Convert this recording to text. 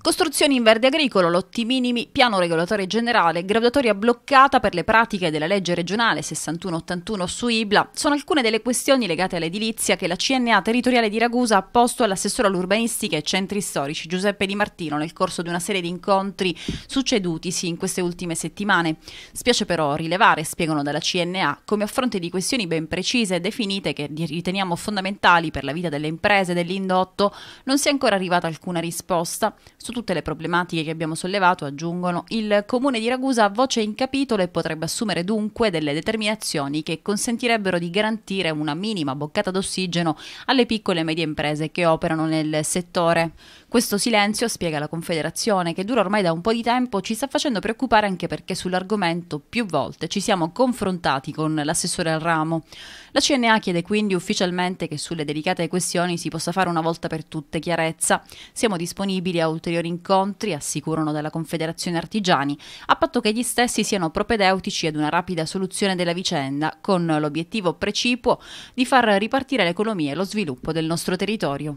Costruzioni in verde agricolo, lotti minimi, piano regolatore generale, graduatoria bloccata per le pratiche della legge regionale 6181 su Ibla sono alcune delle questioni legate all'edilizia che la CNA territoriale di Ragusa ha posto all'assessore all'urbanistica e centri storici Giuseppe Di Martino nel corso di una serie di incontri succedutisi in queste ultime settimane. Spiace però rilevare, spiegano dalla CNA, come a fronte di questioni ben precise e definite che riteniamo fondamentali per la vita delle imprese e dell'indotto, non sia ancora arrivata alcuna risposta su tutte le problematiche che abbiamo sollevato, aggiungono, il Comune di Ragusa ha voce in capitolo e potrebbe assumere dunque delle determinazioni che consentirebbero di garantire una minima boccata d'ossigeno alle piccole e medie imprese che operano nel settore. Questo silenzio, spiega la Confederazione, che dura ormai da un po' di tempo, ci sta facendo preoccupare anche perché sull'argomento più volte ci siamo confrontati con l'assessore al ramo. La CNA chiede quindi ufficialmente che sulle delicate questioni si possa fare una volta per tutte chiarezza. Siamo disponibili a ulteriori ulteriori incontri, assicurano dalla Confederazione Artigiani, a patto che gli stessi siano propedeutici ad una rapida soluzione della vicenda, con l'obiettivo precipuo di far ripartire l'economia e lo sviluppo del nostro territorio.